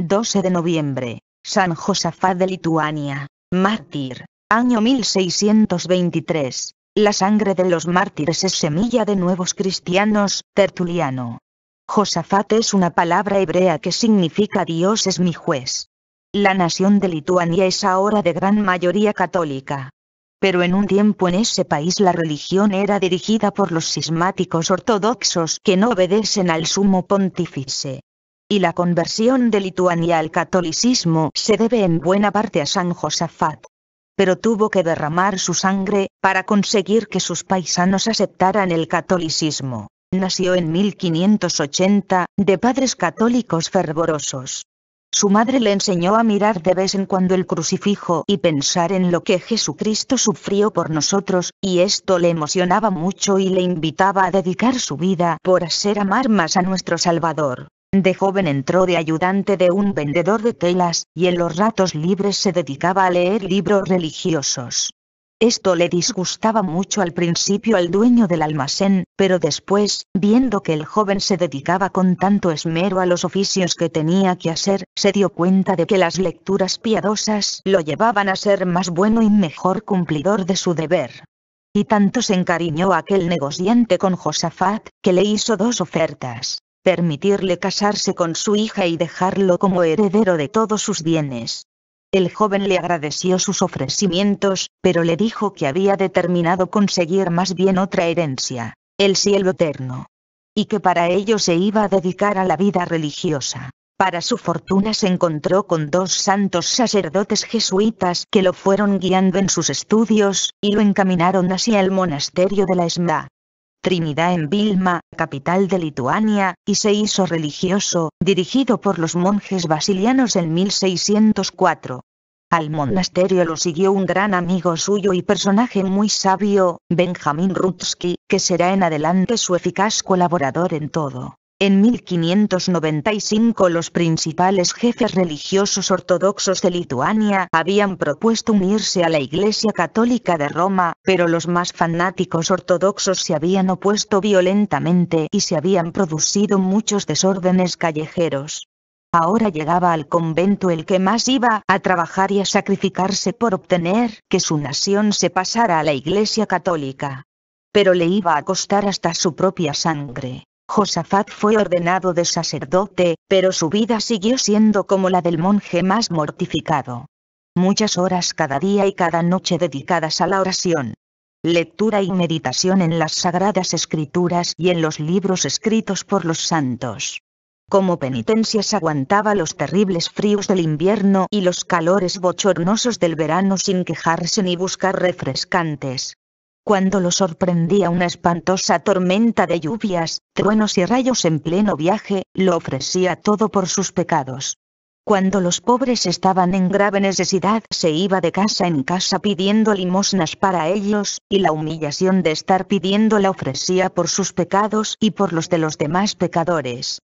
12 de noviembre, San Josafat de Lituania, mártir, año 1623. La sangre de los mártires es semilla de nuevos cristianos, Tertuliano. Josafat es una palabra hebrea que significa Dios es mi juez. La nación de Lituania es ahora de gran mayoría católica. Pero en un tiempo en ese país la religión era dirigida por los sismáticos ortodoxos que no obedecen al sumo pontífice y la conversión de Lituania al catolicismo se debe en buena parte a San Josafat. Pero tuvo que derramar su sangre, para conseguir que sus paisanos aceptaran el catolicismo. Nació en 1580, de padres católicos fervorosos. Su madre le enseñó a mirar de vez en cuando el crucifijo y pensar en lo que Jesucristo sufrió por nosotros, y esto le emocionaba mucho y le invitaba a dedicar su vida por hacer amar más a nuestro Salvador. De joven entró de ayudante de un vendedor de telas, y en los ratos libres se dedicaba a leer libros religiosos. Esto le disgustaba mucho al principio al dueño del almacén, pero después, viendo que el joven se dedicaba con tanto esmero a los oficios que tenía que hacer, se dio cuenta de que las lecturas piadosas lo llevaban a ser más bueno y mejor cumplidor de su deber. Y tanto se encariñó aquel negociante con Josafat, que le hizo dos ofertas permitirle casarse con su hija y dejarlo como heredero de todos sus bienes. El joven le agradeció sus ofrecimientos, pero le dijo que había determinado conseguir más bien otra herencia, el cielo eterno. Y que para ello se iba a dedicar a la vida religiosa. Para su fortuna se encontró con dos santos sacerdotes jesuitas que lo fueron guiando en sus estudios, y lo encaminaron hacia el monasterio de la Esma, Trinidad en Vilma, capital de Lituania, y se hizo religioso, dirigido por los monjes basilianos en 1604. Al monasterio lo siguió un gran amigo suyo y personaje muy sabio, Benjamin Rutsky, que será en adelante su eficaz colaborador en todo. En 1595 los principales jefes religiosos ortodoxos de Lituania habían propuesto unirse a la Iglesia Católica de Roma, pero los más fanáticos ortodoxos se habían opuesto violentamente y se habían producido muchos desórdenes callejeros. Ahora llegaba al convento el que más iba a trabajar y a sacrificarse por obtener que su nación se pasara a la Iglesia Católica. Pero le iba a costar hasta su propia sangre. Josafat fue ordenado de sacerdote, pero su vida siguió siendo como la del monje más mortificado. Muchas horas cada día y cada noche dedicadas a la oración. Lectura y meditación en las sagradas escrituras y en los libros escritos por los santos. Como penitencias aguantaba los terribles fríos del invierno y los calores bochornosos del verano sin quejarse ni buscar refrescantes, cuando lo sorprendía una espantosa tormenta de lluvias, truenos y rayos en pleno viaje, lo ofrecía todo por sus pecados. Cuando los pobres estaban en grave necesidad se iba de casa en casa pidiendo limosnas para ellos, y la humillación de estar pidiendo la ofrecía por sus pecados y por los de los demás pecadores.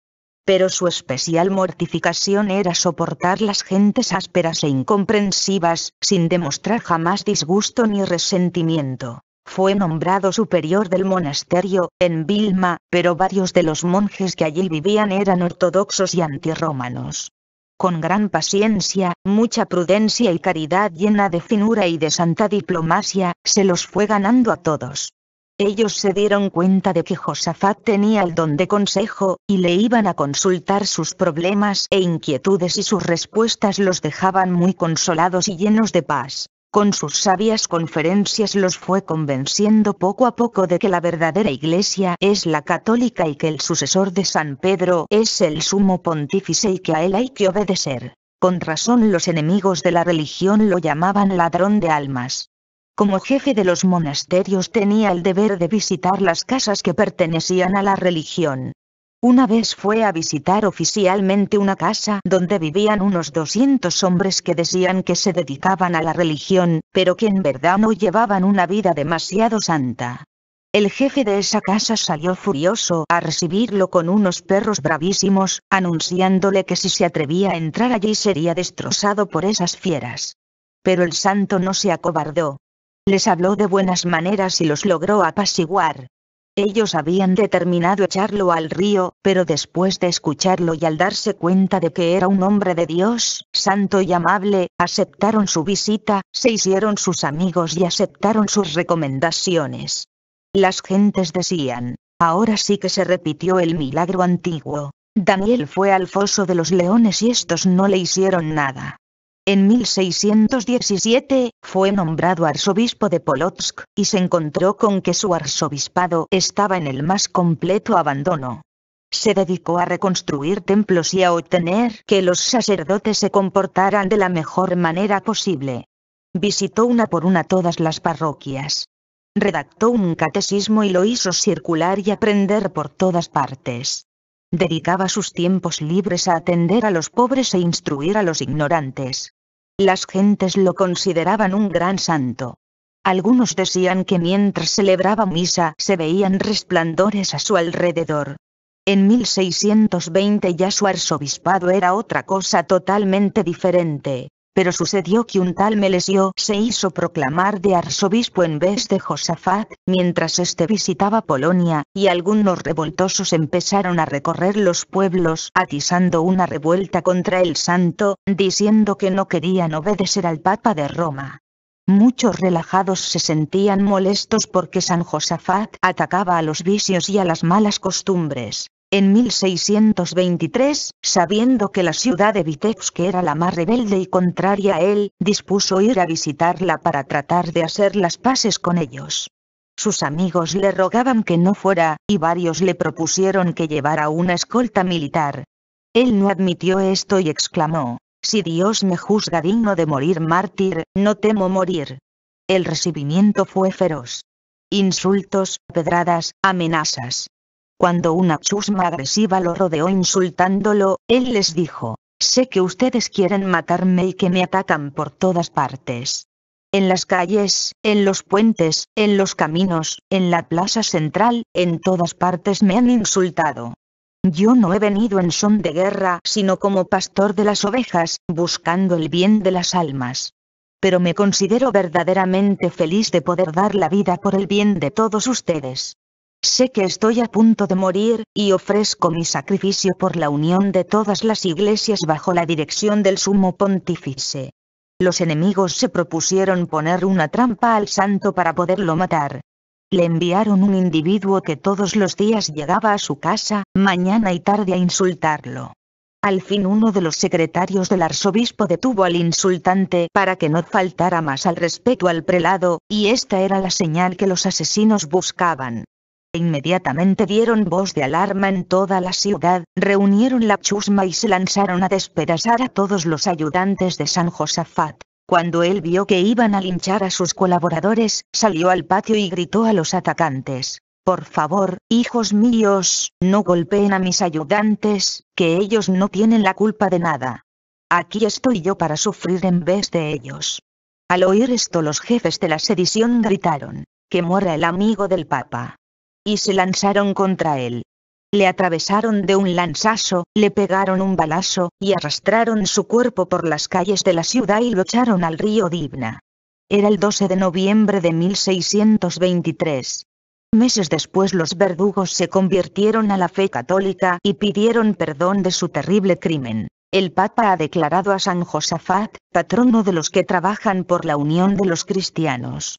Pero su especial mortificación era soportar las gentes ásperas e incomprensivas, sin demostrar jamás disgusto ni resentimiento. Fue nombrado superior del monasterio, en Vilma, pero varios de los monjes que allí vivían eran ortodoxos y antirromanos. Con gran paciencia, mucha prudencia y caridad llena de finura y de santa diplomacia, se los fue ganando a todos. Ellos se dieron cuenta de que Josafat tenía el don de consejo, y le iban a consultar sus problemas e inquietudes y sus respuestas los dejaban muy consolados y llenos de paz con sus sabias conferencias los fue convenciendo poco a poco de que la verdadera iglesia es la católica y que el sucesor de San Pedro es el sumo pontífice y que a él hay que obedecer. Con razón los enemigos de la religión lo llamaban ladrón de almas. Como jefe de los monasterios tenía el deber de visitar las casas que pertenecían a la religión. Una vez fue a visitar oficialmente una casa donde vivían unos 200 hombres que decían que se dedicaban a la religión, pero que en verdad no llevaban una vida demasiado santa. El jefe de esa casa salió furioso a recibirlo con unos perros bravísimos, anunciándole que si se atrevía a entrar allí sería destrozado por esas fieras. Pero el santo no se acobardó. Les habló de buenas maneras y los logró apaciguar. Ellos habían determinado echarlo al río, pero después de escucharlo y al darse cuenta de que era un hombre de Dios, santo y amable, aceptaron su visita, se hicieron sus amigos y aceptaron sus recomendaciones. Las gentes decían, ahora sí que se repitió el milagro antiguo. Daniel fue al foso de los leones y estos no le hicieron nada. En 1617, fue nombrado arzobispo de Polotsk, y se encontró con que su arzobispado estaba en el más completo abandono. Se dedicó a reconstruir templos y a obtener que los sacerdotes se comportaran de la mejor manera posible. Visitó una por una todas las parroquias. Redactó un catecismo y lo hizo circular y aprender por todas partes. Dedicaba sus tiempos libres a atender a los pobres e instruir a los ignorantes. Las gentes lo consideraban un gran santo. Algunos decían que mientras celebraba misa se veían resplandores a su alrededor. En 1620 ya su arzobispado era otra cosa totalmente diferente pero sucedió que un tal Melesio se hizo proclamar de arzobispo en vez de Josafat, mientras este visitaba Polonia, y algunos revoltosos empezaron a recorrer los pueblos atizando una revuelta contra el santo, diciendo que no querían obedecer al Papa de Roma. Muchos relajados se sentían molestos porque San Josafat atacaba a los vicios y a las malas costumbres, en 1623, sabiendo que la ciudad de Vitebsk era la más rebelde y contraria a él, dispuso ir a visitarla para tratar de hacer las paces con ellos. Sus amigos le rogaban que no fuera, y varios le propusieron que llevara una escolta militar. Él no admitió esto y exclamó, Si Dios me juzga digno de morir mártir, no temo morir. El recibimiento fue feroz. Insultos, pedradas, amenazas. Cuando una chusma agresiva lo rodeó insultándolo, él les dijo, sé que ustedes quieren matarme y que me atacan por todas partes. En las calles, en los puentes, en los caminos, en la plaza central, en todas partes me han insultado. Yo no he venido en son de guerra, sino como pastor de las ovejas, buscando el bien de las almas. Pero me considero verdaderamente feliz de poder dar la vida por el bien de todos ustedes. Sé que estoy a punto de morir, y ofrezco mi sacrificio por la unión de todas las iglesias bajo la dirección del sumo pontífice. Los enemigos se propusieron poner una trampa al santo para poderlo matar. Le enviaron un individuo que todos los días llegaba a su casa, mañana y tarde a insultarlo. Al fin uno de los secretarios del arzobispo detuvo al insultante para que no faltara más al respeto al prelado, y esta era la señal que los asesinos buscaban. Inmediatamente dieron voz de alarma en toda la ciudad, reunieron la chusma y se lanzaron a despedazar a todos los ayudantes de San Josafat. Cuando él vio que iban a linchar a sus colaboradores, salió al patio y gritó a los atacantes. Por favor, hijos míos, no golpeen a mis ayudantes, que ellos no tienen la culpa de nada. Aquí estoy yo para sufrir en vez de ellos. Al oír esto los jefes de la sedición gritaron, que muera el amigo del Papa y se lanzaron contra él. Le atravesaron de un lanzazo, le pegaron un balazo, y arrastraron su cuerpo por las calles de la ciudad y lo echaron al río Divna. Era el 12 de noviembre de 1623. Meses después los verdugos se convirtieron a la fe católica y pidieron perdón de su terrible crimen. El Papa ha declarado a San Josafat, patrono de los que trabajan por la unión de los cristianos.